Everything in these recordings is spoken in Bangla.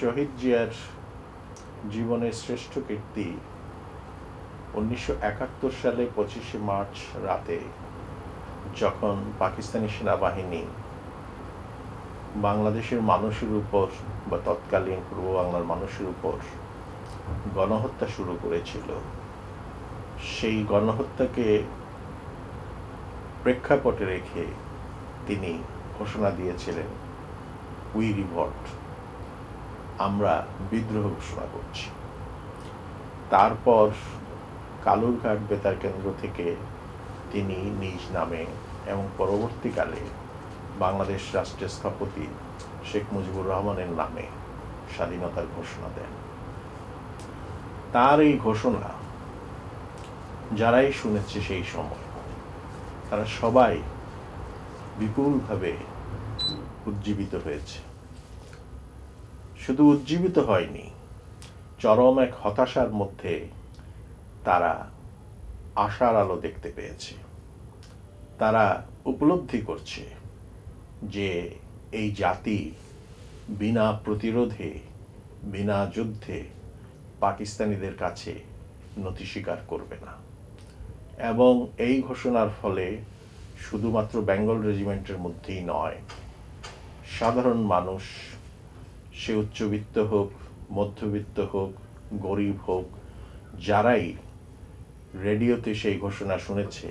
শহীদ জিয়ার জীবনের শ্রেষ্ঠ কীর্তি উনিশশো একাত্তর সালে পঁচিশে মার্চ রাতে যখন পাকিস্তানি সেনাবাহিনী বাংলাদেশের মানুষের উপর বা তৎকালীন পূর্ব বাংলার মানুষের উপর গণহত্যা শুরু করেছিল সেই গণহত্যাকে প্রেক্ষাপটে রেখে তিনি ঘোষণা দিয়েছিলেন উই রিভট আমরা বিদ্রোহ ঘোষণা করছি তারপর কালুরঘাট বেতার কেন্দ্র থেকে তিনি নিজ নামে এবং পরবর্তীকালে বাংলাদেশ রাষ্ট্রের স্থপতি শেখ মুজিবুর রহমানের নামে স্বাধীনতার ঘোষণা দেন তার এই ঘোষণা যারাই শুনেছে সেই সময় তারা সবাই বিপুলভাবে উজ্জীবিত হয়েছে শুধু উজ্জীবিত হয়নি চরম এক হতাশার মধ্যে তারা আশার আলো দেখতে পেয়েছে তারা উপলব্ধি করছে যে এই জাতি বিনা প্রতিরোধে বিনা যুদ্ধে পাকিস্তানিদের কাছে নথি স্বীকার করবে না এবং এই ঘোষণার ফলে শুধুমাত্র বেঙ্গল রেজিমেন্টের মধ্যেই নয় সাধারণ মানুষ সে উচ্চবিত্ত হোক মধ্যবিত্ত হোক গরিব হোক যারাই রেডিওতে সেই ঘোষণা শুনেছে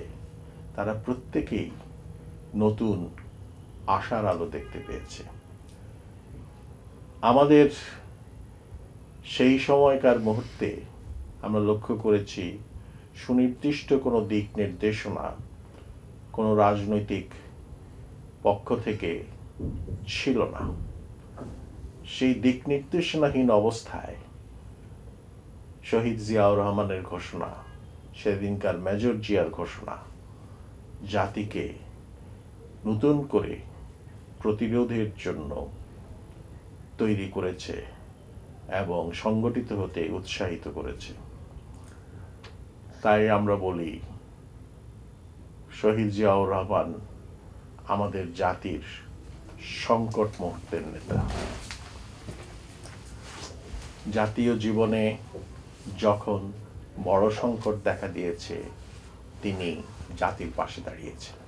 তারা প্রত্যেকেই নতুন আশার আলো দেখতে পেয়েছে আমাদের সেই সময়কার মুহূর্তে আমরা লক্ষ্য করেছি সুনির্দিষ্ট কোনো দিক নির্দেশনা কোনো রাজনৈতিক পক্ষ থেকে ছিল না সেই দিক নির্দেশনাহীন অবস্থায় শহীদ জিয়াউর রহমানের ঘোষণা সেদিনকার মেজর জিয়ার ঘোষণা জাতিকে নতুন করে প্রতিরোধের জন্য তৈরি করেছে এবং সংগঠিত হতে উৎসাহিত করেছে তাই আমরা বলি শহীদ জিয়াউর রহমান আমাদের জাতির সংকট মুহূর্তের নেতা জাতীয় জীবনে যখন বড় সংকট দেখা দিয়েছে তিনি জাতির পাশে দাঁড়িয়েছেন